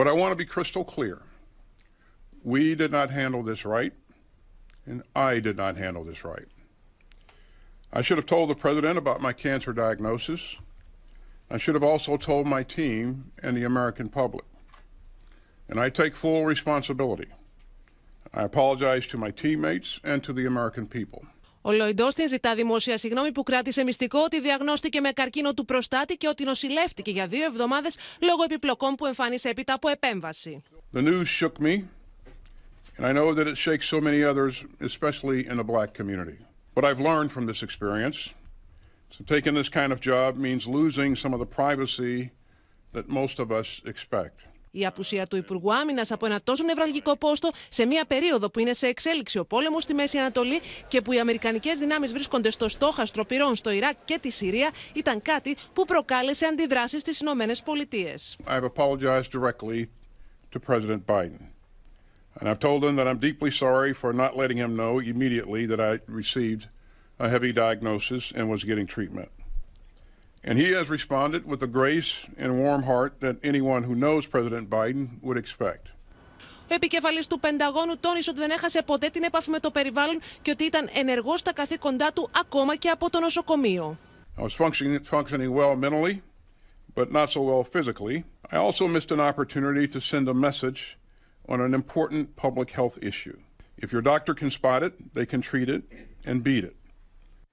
But I want to be crystal clear. We did not handle this right, and I did not handle this right. I should have told the president about my cancer diagnosis. I should have also told my team and the American public. And I take full responsibility. I apologize to my teammates and to the American people. Ο Λόιντ Όστιν ζητά δημόσια συγγνώμη που κράτησε μυστικό ότι διαγνώστηκε με καρκίνο του προστάτη και ότι νοσηλεύτηκε για δύο εβδομάδε λόγω επιπλοκών που εμφάνισε έπειτα από επέμβαση. The news shook me, and I know that it shakes so many others, especially in the black community. What I've learned from this experience So taking this kind of job means losing some of the privacy that most of us expect. Η απουσία του Υπουργού Άμυνα από ένα τόσο νευραλγικό πόστο σε μια περίοδο που είναι σε εξέλιξη ο πόλεμο στη Μέση Ανατολή και που οι Αμερικανικέ δυνάμει βρίσκονται στο στόχαστρο πυρών στο Ιράκ και τη Συρία ήταν κάτι που προκάλεσε αντιδράσει στι Ηνωμένε Πολιτείε. And I've told him that I'm deeply sorry for not letting him know immediately that I received a heavy diagnosis and was getting treatment. And he has responded with the grace and warm heart that anyone who knows President Biden would expect. Ο επικεφαλής του Πενταγώνου τόνισε ότι δεν έχασε ποτέ την επαφή με το περιβάλλον και ότι ήταν ενεργός στα καθήκοντά του ακόμα και από το νοσοκομείο. I was functioning, functioning well mentally, but not so well physically. I also missed an opportunity to send a message on an important public health issue. If your doctor can spot it, they can treat it and beat it.